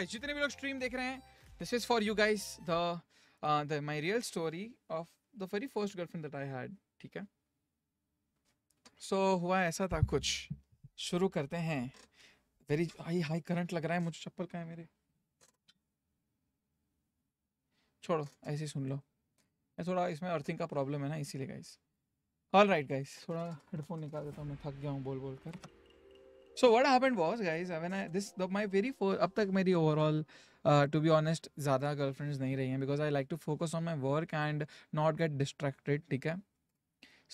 जितने भी लोग स्ट्रीम देख रहे हैं this is for you guys the the my real story of the very first girlfriend that I had ठीक है सो so, हुआ ऐसा था कुछ शुरू करते हैं वेरी हाई हाई करंट लग रहा है मुझे चप्पल का है मेरे छोड़ो ऐसे सुन लो मैं थोड़ा इसमें अर्थिंग का प्रॉब्लम है ना इसीलिए गाइस ऑल राइट गाइस थोड़ा हेडफोन निकाल देता हूँ मैं थक गया हूँ बोल बोल कर so what happen was guys this my very for अब तक मेरी ओवरऑल टू बी ऑनेस्ट ज़्यादा गर्लफ्रेंड्स नहीं रही हैं because I like to focus on my work and not get distracted ठीक है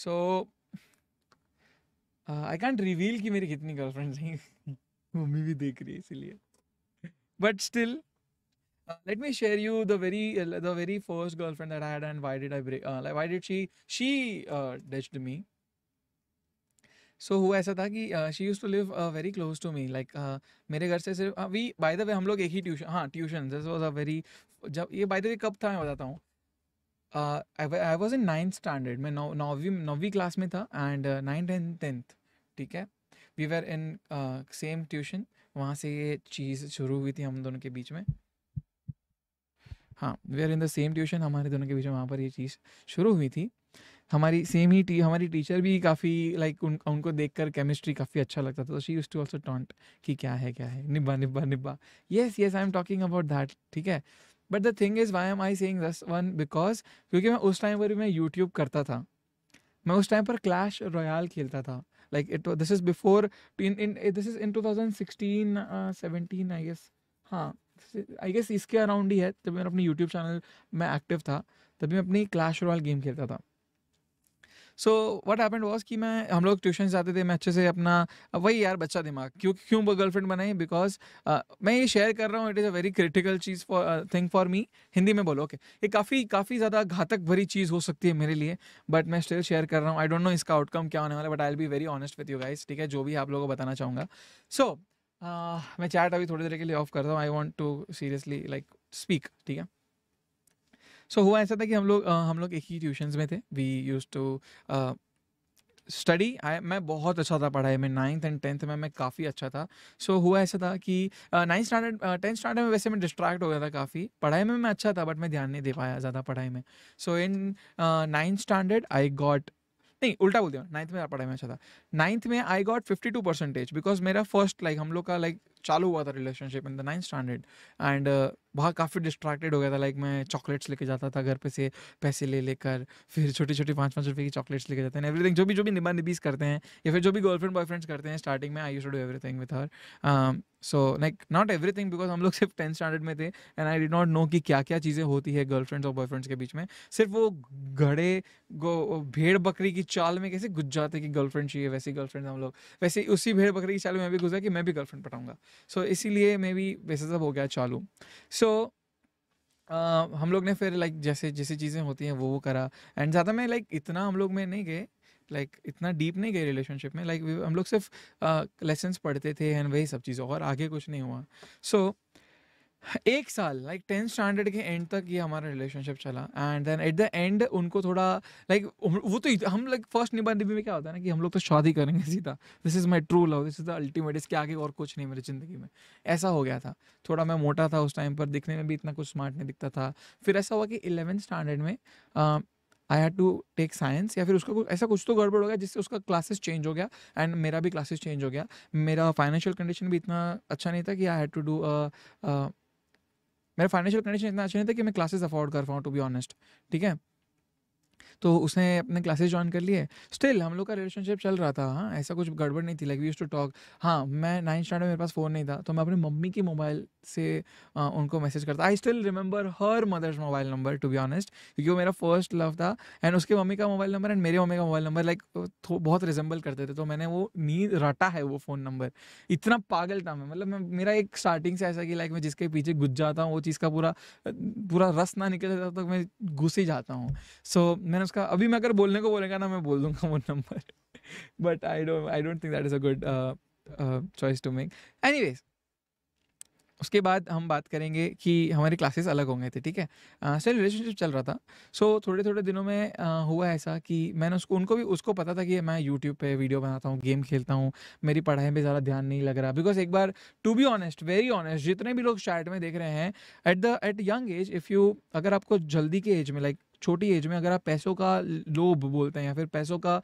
सो आई कैंट रिवील कि मेरी कितनी गर्ल फ्रेंड्स हैं मम्मी भी देख रही है इसीलिए but still let me share you the very the very first girlfriend and why did I why did she she dust me so so, हुआ ऐसा था कि she use to live very close to me like मेरे घर से सिर्फ we by the way हम लोग एक ही ट्यूशन हाँ tuition this was a very जब ये बाय द वे कब था मैं बताता हूँ I was in ninth standard मैं नौवीं नौवीं क्लास में था एंड नाइन्थ एंड टेंथ ठीक है we were in same tuition वहाँ से ये चीज़ शुरू हुई थी हम दोनों के बीच में हाँ we are in the same tuition हमारे दोनों के बीच में वहाँ पर ये चीज़ शुरू हुई थी हमारी सेम ही टी हमारी टीचर भी काफ़ी लाइक उन, उनको देख कर केमिस्ट्री काफ़ी अच्छा लगता था तो she use to also taunt कि क्या है क्या है निब्बा निब्बा निब्बा yes yes I am talking about that ठीक है but the thing is why am I saying this one because क्योंकि मैं उस टाइम पर भी मैं यूट्यूब करता था मैं उस टाइम पर क्लैश रॉयल खेलता था like it this is before in in this is in two thousand sixteen seventeen I guess हाँ आई गेस इसके अराउंड ही है जब मेरा अपने यूट्यूब चैनल में एक्टिव था तभी मैं अपनी क्लैश रॉयल गेम खेलता था सो वट हैपेंड वॉज कि मैं हम लोग ट्यूशन जाते थे मैं अच्छे से अपना वही यार बच्चा दिमाग क्यों क्यों गर्लफ्रेंड बनाई बिकॉज uh, मैं ये शेयर कर रहा हूँ it is a very critical चीज़ for thing for me Hindi में बोलो ओके okay. ये काफ़ी काफ़ी ज़्यादा घातक भरी चीज़ हो सकती है मेरे लिए बट मैं स्टिल शेयर कर रहा हूँ आई डोंट नो इसका आउटकम क्या होने वाला but I'll be very honest with you guys ठीक है जो भी आप लोगों को बताना चाहूँगा सो so, uh, मैं चैट अभी थोड़ी देर के लिए ऑफ करता हूँ I want to seriously like speak ठीक है सो हुआ ऐसा था कि हम लोग हम लोग एक ही ट्यूशन्स में थे we use to study I मैं बहुत अच्छा था पढ़ाई में नाइन्थ एंड टेंथ में मैं काफ़ी अच्छा था सो so, हुआ ऐसा था कि नाइन्थ स्टैंडर्ड टेंथ स्टैंडर्ड में वैसे मैं डिस्ट्रैक्ट हो गया था काफ़ी पढ़ाई में मैं अच्छा था बट मैं ध्यान नहीं दे पाया ज़्यादा पढ़ाई में so in ninth standard I got नहीं उल्टा बोल दिया नाइन्थ में पढ़ाई में अच्छा था नाइन्थ में I got fifty two percentage because मेरा फर्स्ट लाइक हम लोग का लाइक चालू हुआ था relationship in the ninth standard and वहाँ काफ़ी डिस्ट्रैक्टेड हो गया था लाइक like, मैं चॉकलेट्स लेके जाता था घर पे से पैसे ले लेकर फिर छोटी छोटी पाँच पाँच रुपये की चॉकलेट्स लेके जाते हैं एवरीथिंग जो भी जो भी निबा निबीज करते हैं या फिर जो भी गर्लफ्रेंड बॉयफ्रेंड्स करते हैं स्टार्टिंग में I you do everything with her so like not everything because हम लोग सिर्फ टेंथ स्टैंडर्ड में थे and I did not know कि क्या क्या चीज़ें होती है गर्लफ्रेंड्स और बॉयफ्रेंड्स के बीच में सिर्फ वो घड़े भेड़ बकरी की चाल में कैसे गुज जाते कि गर्लफ्रेंड चाहिए वैसी गर्लफ्रेंड हम लोग वैसे उसी भेड़ बकरी की चाल में मैं भी गुजरा कि मैं भी गर्लफ्रेंड पटाऊंगा सो इसीलिए मे बी वैसे सब हो गया चालू सो so, Uh, हम लोग ने फिर लाइक like, जैसे चीज़ें होती हैं वो वो करा एंड ज़्यादा मैं लाइक like, इतना हम लोग में नहीं गए लाइक like, इतना डीप नहीं गए रिलेशनशिप में लाइक like, हम लोग सिर्फ लेसन्स uh, पढ़ते थे एंड वही सब चीज़ें और आगे कुछ नहीं हुआ सो so, एक साल लाइक टेंथ स्टैंडर्ड के एंड तक ये हमारा रिलेशनशिप चला and then at the end उनको थोड़ा लाइक like, वो तो हम लाइक फर्स्ट निबंध में क्या होता है ना कि हम लोग तो शादी करेंगे सीधा this is my true love this is the ultimate इसके आगे और कुछ नहीं मेरी ज़िंदगी में ऐसा हो गया था थोड़ा मैं मोटा था उस टाइम पर दिखने में भी इतना कुछ स्मार्ट नहीं दिखता था फिर ऐसा हुआ कि इलेवेंथ स्टैंडर्ड में I had to take science या फिर उसका कुछ ऐसा कुछ तो गड़बड़ हो गया जिससे उसका क्लासेस चेंज हो गया एंड मेरा भी क्लासेस चेंज हो गया मेरा फाइनेंशियल कंडीशन भी इतना अच्छा नहीं था कि आई हैड टू डू मेरा फाइनेंशियल कंडीशन इतना अच्छा नहीं था कि मैं क्लासेस अफोर्ड कर पाऊँ टू बी ऑनेस्ट ठीक है तो उसने अपने क्लासेस ज्वाइन कर लिए स्टिल हम लोग का रिलेशनशिप चल रहा था हाँ ऐसा कुछ गड़बड़ नहीं थी like we use to talk हाँ मैं नाइन स्टैंडर्ड में मेरे पास फ़ोन नहीं था तो मैं अपनी मम्मी की मोबाइल से आ, उनको मैसेज करता I still remember her mother's mobile number to be honest क्योंकि वो मेरा फर्स्ट लव था एंड उसके मम्मी का मोबाइल नंबर एंड मेरे मम्मी का मोबाइल नंबर लाइक बहुत रिजेंबल करते थे तो मैंने वो नींद रटा है वो फ़ोन नंबर इतना पागल था मैं मतलब मेरा एक स्टार्टिंग से ऐसा कि लाइक मैं जिसके पीछे घुस जाता हूँ वो चीज़ का पूरा पूरा रस ना निकल जाता तो मैं घुस ही जाता हूँ सो मैंने उसका अभी मैं अगर बोलने को बोलेगा ना मैं बोल दूंगा वो number but I don't I don't think that is a good choice to make any उसके बाद हम बात करेंगे कि हमारे क्लासेस अलग हो गए थे ठीक है सर uh, रिलेशनशिप चल रहा था सो so, थोड़े थोड़े दिनों में आ, uh, हुआ ऐसा कि मैंने उसको उनको भी उसको पता था कि मैं यूट्यूब पे वीडियो बनाता हूँ गेम खेलता हूँ मेरी पढ़ाई में ज़्यादा ध्यान नहीं लग रहा बिकॉज एक बार to be honest very honest जितने भी लोग चैट में देख रहे हैं at the at young age if you अगर आपको जल्दी के एज में लाइक छोटी एज में अगर आप पैसों का लोभ बोलते हैं या फिर पैसों का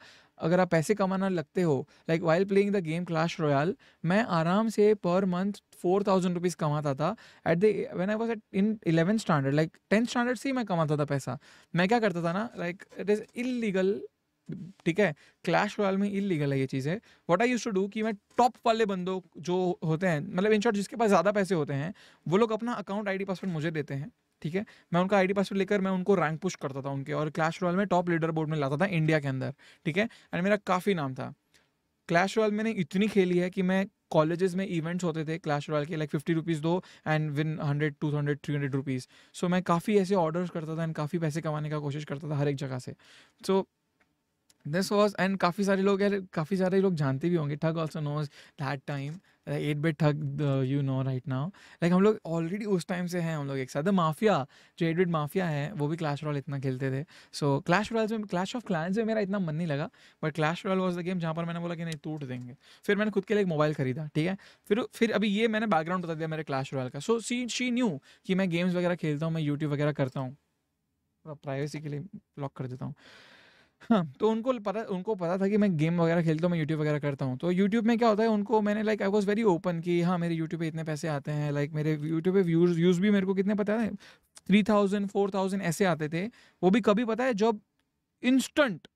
अगर आप पैसे कमाना लगते हो like while playing the game Clash Royale मैं आराम से per month four thousand rupees कमाता था at the I was at in eleven standard like tenth standard से ही मैं कमाता था पैसा मैं क्या करता था ना लाइक इट इज़ इलीगल ठीक है क्लैश रॉयल में इलीगल है ये चीज़ें what I use to do कि मैं टॉप वाले बंदों जो होते हैं मतलब इन शॉर्ट जिसके पास ज़्यादा पैसे होते हैं वो लोग अपना अकाउंट डी पासवर्ड मुझे देते हैं ठीक है मैं उनका आईडी पासवर्ड लेकर मैं उनको रैंक पुश करता था उनके और क्लैश रॉयल में टॉप लीडर बोर्ड में लाता था इंडिया के अंदर ठीक है एंड मेरा काफ़ी नाम था क्लैश रॉयल मैंने इतनी खेली है कि मैं कॉलेजेस में इवेंट्स होते थे क्लैश रॉयल के लाइक फिफ्टी रुपीज़ दो and win hundred two hundred three hundred rupees so मैं काफ़ी ऐसे ऑर्डर्स करता था एंड काफ़ी पैसे कमाने का कोशिश करता था हर एक जगह से so so, this was and काफ़ी सारे लोग यार काफ़ी सारे लोग जानते भी होंगे thug also knows that time at bet thug you know right now like हम लोग ऑलरेडी उस टाइम से हैं हम लोग एक साथ द माफिया जो एट बेट माफिया है वो भी क्लैश रॉल इतना खेलते थे सो क्लैश रॉयल में क्लैश ऑफ क्लैंस में मेरा इतना मन नहीं लगा but Clash Royale was the game जहाँ पर मैंने बोला कि नहीं टूट देंगे फिर मैंने खुद के लिए एक मोबाइल खरीदा ठीक है फिर फिर अभी ये मैंने बैकग्राउंड बता दिया मेरे क्लैश रॉयल का सो सी शी न्यू कि मैं गेम्स वगैरह खेलता हूँ मैं यूट्यूब वगैरह करता हूँ प्राइवेसी के लिए ब्लॉक कर देता हूँ हाँ तो उनको पता उनको पता था कि मैं गेम वगैरह खेलता हूँ मैं यूट्यूब वगैरह करता हूँ तो यूट्यूब में क्या होता है उनको मैंने like I was very open कि हाँ मेरे यूट्यूब पे इतने पैसे आते हैं लाइक मेरे यूट्यूब पे व्यूज व्यूज़ भी मेरे को कितने पता है थ्री थाउजेंड फोर थाउजेंड ऐसे आते थे वो भी कभी पता है जब इंस्टेंट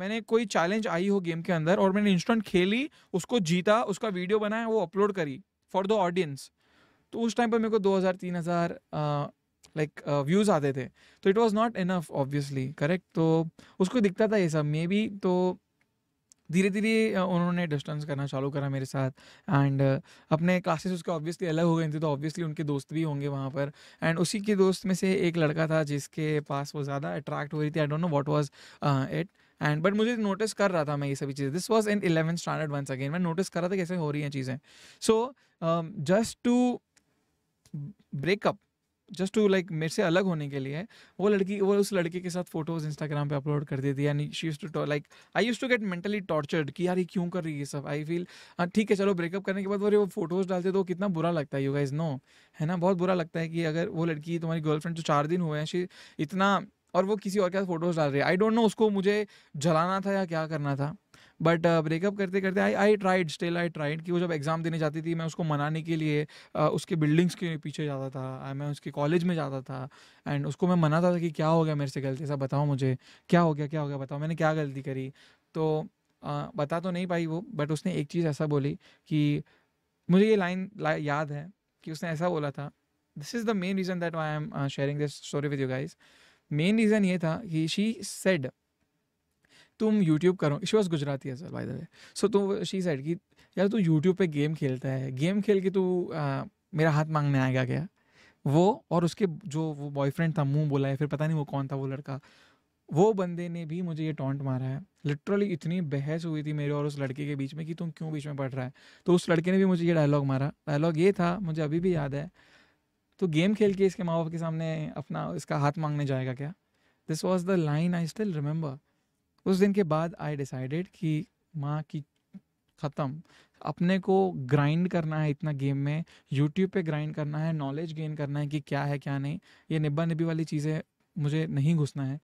मैंने कोई चैलेंज आई हो गेम के अंदर और मैंने इंस्टेंट खेली उसको जीता उसका वीडियो बनाया वो अपलोड करी फॉर द ऑडियंस तो उस टाइम पर मेरे को दो हज़ार तीन हज़ार लाइक व्यूज़ uh, आते थे तो it was not enough obviously correct तो उसको दिखता था ये सब मे बी तो धीरे धीरे उन्होंने डिस्टेंस करना चालू करा मेरे साथ एंड uh, अपने क्लासेस उसके ऑब्वियसली अलग हो गए थे तो ऑब्वियसली उनके दोस्त भी होंगे वहाँ पर एंड उसी के दोस्त में से एक लड़का था जिसके पास वो ज़्यादा अट्रैक्ट हो रही थी I don't know what was it and but मुझे नोटिस कर रहा था मैं ये सभी चीज़ें this was in eleven standard once again मैं नोटिस कर रहा था कैसे हो रही हैं चीज़ें so just to breakup just to like मेरे से अलग होने के लिए वो लड़की वो उस लड़के के साथ फोटोज इंस्टाग्राम पे अपलोड कर देती है and she use to like I use to get mentally tortured कि यार ये क्यों कर रही है ये सब आई फील हाँ, ठीक है चलो ब्रेकअप करने के बाद वो फोटोज डालते तो कितना बुरा लगता है यू गाइज नो है ना बहुत बुरा लगता है कि अगर वो लड़की तुम्हारी गर्लफ्रेंड जो तो चार दिन हुए हैं शी इतना और वो किसी और के साथ फोटोज डाल रही है आई डोंट नो उसको मुझे जलाना था या क्या करना था बट ब्रेकअप uh, करते करते I I tried still I tried कि वो जब एग्ज़ाम देने जाती थी मैं उसको मनाने के लिए uh, उसके बिल्डिंग्स के पीछे जाता था uh, मैं उसके कॉलेज में जाता था एंड उसको मैं मनाता था कि क्या हो गया मेरे से गलती ऐसा बताओ मुझे क्या हो गया क्या हो गया बताओ मैंने क्या गलती करी तो बता तो नहीं पाई वो बट उसने एक चीज़ ऐसा बोली कि मुझे ये लाइन याद है कि उसने ऐसा बोला था this is the main reason that I am sharing this story with you guys main reason ये था कि शी सेड तुम यूट्यूब करो शी वॉज गुजराती है बाय द वे सो तो शी साइड की यार तू यूट्यूब पे गेम खेलता है गेम खेल के तू मेरा हाथ मांगने आएगा क्या वो और उसके जो वो बॉयफ्रेंड था मुंह बोला है फिर पता नहीं वो कौन था वो लड़का वो बंदे ने भी मुझे ये टॉन्ट मारा है लिटरली इतनी बहस हुई थी मेरे और उस लड़के के बीच में कि तुम क्यों बीच में पढ़ रहा है तो उस लड़के ने भी मुझे ये डायलॉग मारा डायलॉग ये था मुझे अभी भी याद है तो गेम खेल के इसके माँ बाप के सामने अपना इसका हाथ मांगने जाएगा क्या this was the line I still remember उस दिन के बाद आई डिसाइडेड कि माँ की ख़त्म अपने को ग्राइंड करना है इतना गेम में यूट्यूब पे ग्राइंड करना है नॉलेज गेन करना है कि क्या है क्या नहीं ये निब्बा निब्बी वाली चीज़ें मुझे नहीं घुसना है